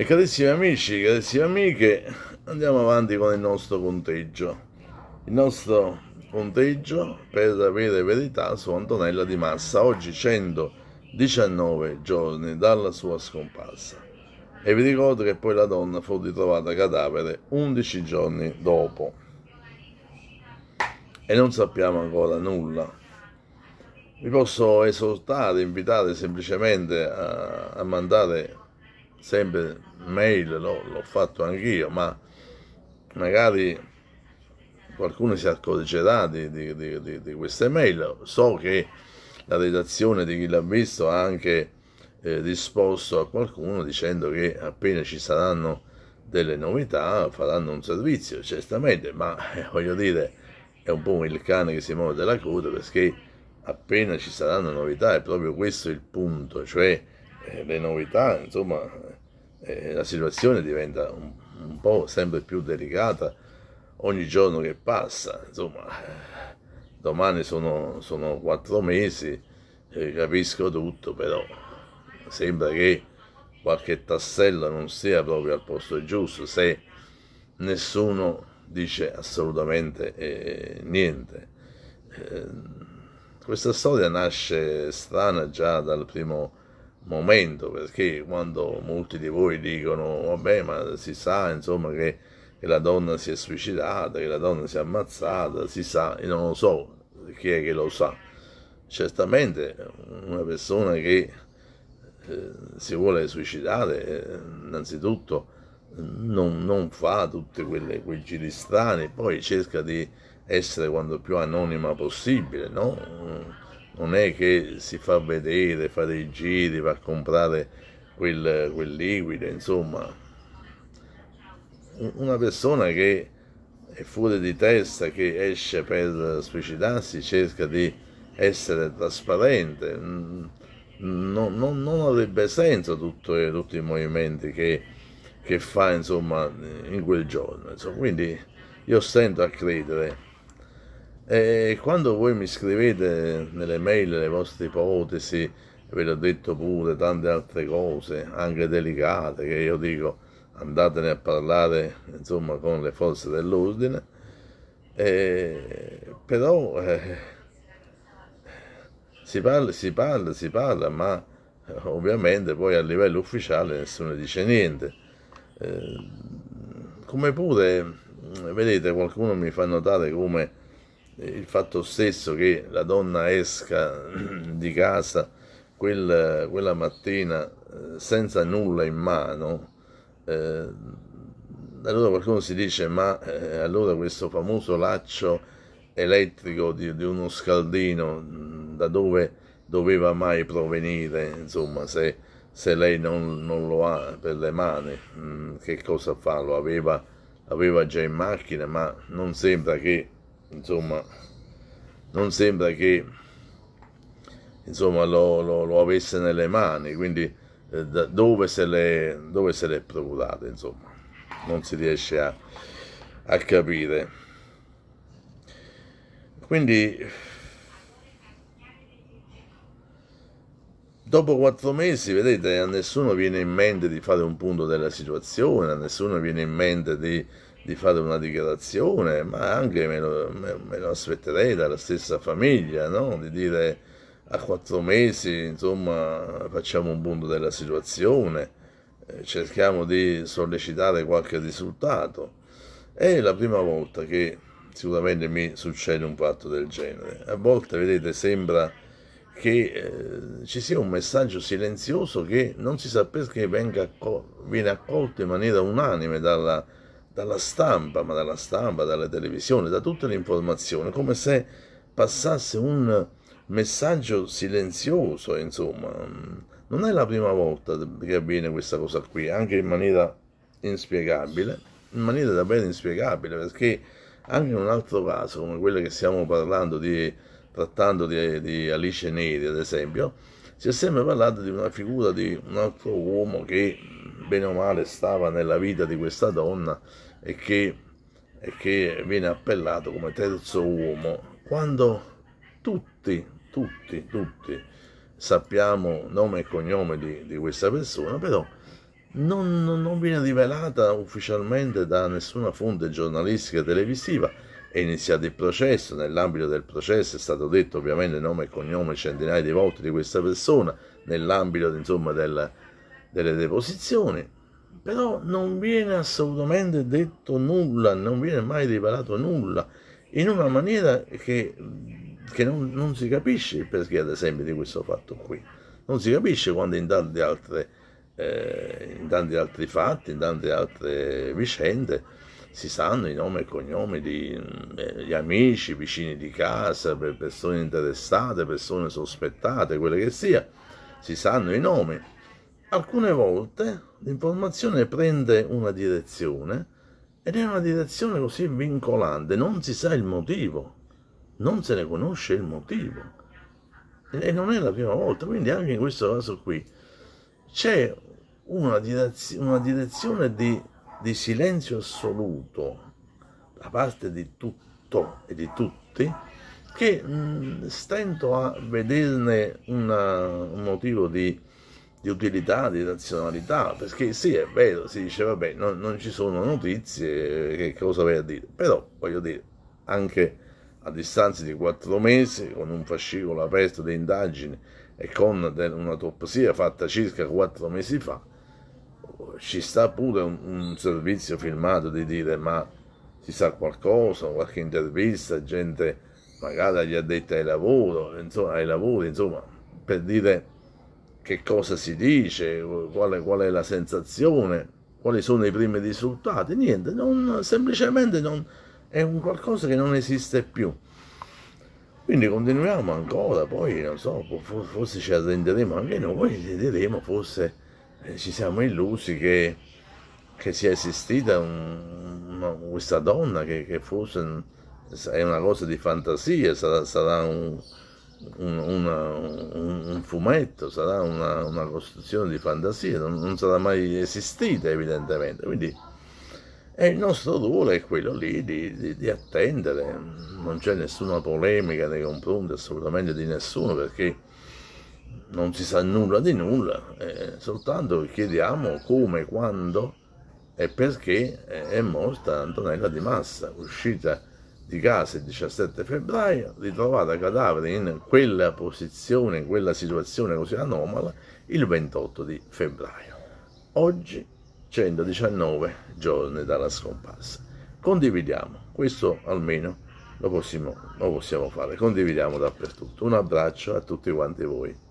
E carissimi amici, carissime amiche, andiamo avanti con il nostro conteggio. Il nostro conteggio per avere verità su Antonella di Massa, oggi 119 giorni dalla sua scomparsa. E vi ricordo che poi la donna fu ritrovata cadavere 11 giorni dopo. E non sappiamo ancora nulla. Vi posso esortare, invitare semplicemente a, a mandare sempre mail, no? l'ho fatto anch'io, ma magari qualcuno si accorgerà di, di, di, di, queste mail. So che la redazione di chi l'ha visto ha anche eh, disposto a qualcuno dicendo che appena ci saranno delle novità faranno un servizio, certamente, ma eh, voglio dire, è un po' il cane che si muove della coda perché appena ci saranno novità è proprio questo il punto, cioè eh, le novità, insomma, eh, la situazione diventa un, un, po' sempre più delicata ogni giorno che passa. Insomma, domani sono, sono quattro mesi, eh, capisco tutto, però sembra che qualche tassello non sia proprio al posto giusto se nessuno dice assolutamente eh, niente. Eh, questa storia nasce strana già dal primo momento, perché quando molti di voi dicono, vabbè, ma si sa, insomma, che, che la donna si è suicidata, che la donna si è ammazzata, si sa, io non lo so chi è che lo sa. Certamente una persona che eh, si vuole suicidare, eh, innanzitutto, non, non, fa tutti quei giri strani, poi cerca di essere quanto più anonima possibile, no? non è che si fa vedere, fa dei giri, va a comprare quel, quel liquido, insomma. Una persona che è fuori di testa, che esce per suicidarsi, cerca di essere trasparente. Non, non, non avrebbe senso tutto, tutti i movimenti che, che fa insomma, in quel giorno. Insomma. Quindi io stento a credere e quando voi mi scrivete nelle mail le vostre ipotesi, ve l'ho detto pure tante altre cose, anche delicate, che io dico andatene a parlare insomma, con le forze dell'ordine, eh, però eh, si parla, si parla, si parla, ma eh, ovviamente poi a livello ufficiale nessuno dice niente. Eh, come pure, vedete, qualcuno mi fa notare come il fatto stesso che la donna esca di casa quel, quella mattina eh, senza nulla in mano, eh, allora qualcuno si dice ma eh, allora questo famoso laccio elettrico di, di, uno scaldino mm, da dove doveva mai provenire, insomma, se, se lei non, non, lo ha per le mani, mm, che cosa fa? Lo aveva, aveva già in macchina, ma non sembra che insomma non sembra che insomma, lo, lo, lo, avesse nelle mani, quindi eh, dove, se l'è, procurata, insomma, non si riesce a, a capire. Quindi, dopo quattro mesi, vedete, a nessuno viene in mente di fare un punto della situazione, a nessuno viene in mente di di fare una dichiarazione, ma anche me lo, me, me lo aspetterei dalla stessa famiglia, no? di dire a quattro mesi, insomma, facciamo un punto della situazione, eh, cerchiamo di sollecitare qualche risultato. È la prima volta che sicuramente mi succede un fatto del genere. A volte, vedete, sembra che eh, ci sia un messaggio silenzioso che non si sa perché venga accol- viene accolto in maniera unanime dalla dalla stampa, ma dalla stampa, dalla televisione, da tutte le informazioni, come se passasse un messaggio silenzioso, insomma. Non è la prima volta che avviene questa cosa qui, anche in maniera inspiegabile, in maniera davvero inspiegabile, perché anche in un altro caso, come quello che stiamo parlando di, trattando di, di Alice Neri, ad esempio, si è sempre parlato di una figura di un altro uomo che bene o male stava nella vita di questa donna e che, e che viene appellato come terzo uomo, quando tutti, tutti, tutti sappiamo nome e cognome di, di questa persona, però non, non, viene rivelata ufficialmente da nessuna fonte giornalistica televisiva. È iniziato il processo, nell'ambito del processo è stato detto ovviamente nome e cognome centinaia di volte di questa persona, nell'ambito insomma del, delle deposizioni, però non viene assolutamente detto nulla, non viene mai rivelato nulla, in una maniera che, che non, non, si capisce il perché, ad esempio, di questo fatto qui. Non si capisce quando in tante altre eh, in tanti altri fatti, in tante altre vicende, si sanno i nomi e cognomi di, eh, amici, vicini di casa, persone interessate, persone sospettate, quelle che sia, si sanno i nomi, alcune volte l'informazione prende una direzione ed è una direzione così vincolante, non si sa il motivo, non se ne conosce il motivo. E non è la prima volta, quindi anche in questo caso qui c'è una, direz- una direzione di, di silenzio assoluto da parte di tutto e di tutti che mh, stento a vederne una, un motivo di di utilità, di razionalità, perché sì, è vero, si dice vabbè, non, non ci sono notizie, che cosa vai a dire? Però, voglio dire, anche a distanza di quattro mesi, con un fascicolo aperto di indagini e con un'autopsia fatta circa quattro mesi fa, ci sta pure un, un servizio filmato di dire ma si sa qualcosa, qualche intervista, gente magari agli addetti ai, lavoro, insomma, ai lavori, insomma, per dire che cosa si dice, qual è, qual è la sensazione, quali sono i primi risultati, niente, non, semplicemente non, è un qualcosa che non esiste più. Quindi continuiamo ancora, poi non so, forse ci arrenderemo anche noi, poi chiederemo, forse eh, ci siamo illusi che, che sia esistita un, una, questa donna che, che, forse è una cosa di fantasia, sarà, sarà un, un, una, un, un fumetto, sarà una, una, costruzione di fantasia, non, non, sarà mai esistita evidentemente. Quindi e il nostro ruolo è quello lì di, di, di attendere, non c'è nessuna polemica nei confronti assolutamente di nessuno perché non si sa nulla di nulla, eh, soltanto chiediamo come, quando e perché è morta Antonella Di Massa, uscita di casa il 17 febbraio, ritrovata cadavere in quella posizione, in quella situazione così anomala, il 28 di febbraio. Oggi 119 giorni dalla scomparsa. Condividiamo, questo almeno lo possiamo, lo possiamo fare, condividiamo dappertutto. Un abbraccio a tutti quanti voi.